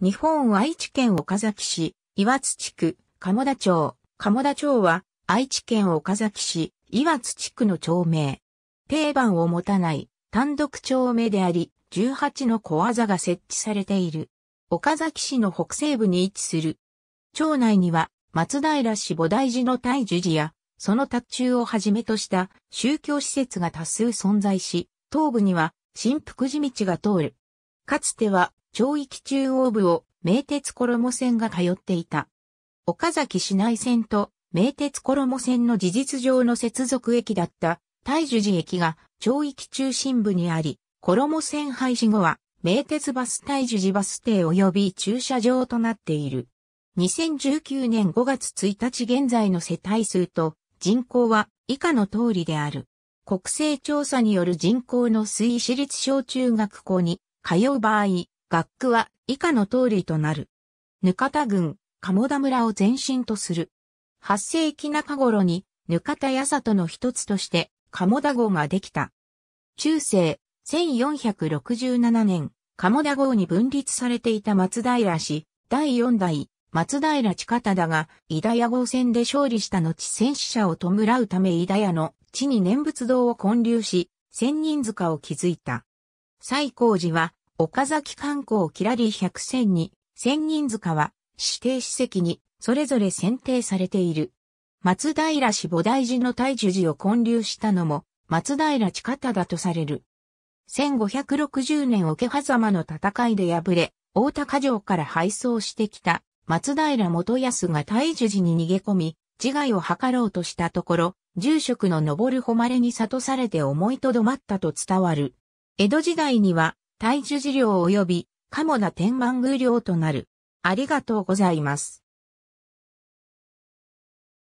日本愛知県岡崎市、岩津地区、鴨田町。鴨田町は、愛知県岡崎市、岩津地区の町名。定番を持たない、単独町名であり、18の小技が設置されている。岡崎市の北西部に位置する。町内には、松平市菩提寺の大樹寺や、その達中をはじめとした宗教施設が多数存在し、東部には、新福寺道が通る。かつては町域中央部を名鉄衣線が通っていた。岡崎市内線と名鉄衣線の事実上の接続駅だった大樹寺駅が町域中心部にあり、衣線廃止後は名鉄バス大樹寺バス停及び駐車場となっている。2019年5月1日現在の世帯数と人口は以下の通りである。国勢調査による人口の推移私立小中学校に通う場合、学区は以下の通りとなる。ぬかた郡、鴨田村を前身とする。8世紀中頃に、ぬかたや里の一つとして、鴨田郷ができた。中世、1467年、鴨田郷に分立されていた松平氏、第四代、松平近忠が、伊田屋号戦で勝利した後戦死者を弔うため伊田屋の地に念仏堂を建立し、千人塚を築いた。西光寺は、岡崎観光キラリ百0選に、千人塚は指定史跡にそれぞれ選定されている。松平氏菩提寺の大樹寺を建立したのも、松平地方だとされる。1560年桶狭間の戦いで敗れ、大高城から敗走してきた松平元康が大樹寺に逃げ込み、自害を図ろうとしたところ、住職の登る誉れに悟されて思いとどまったと伝わる。江戸時代には大樹事領及び、かもな天満宮領となる。ありがとうございます。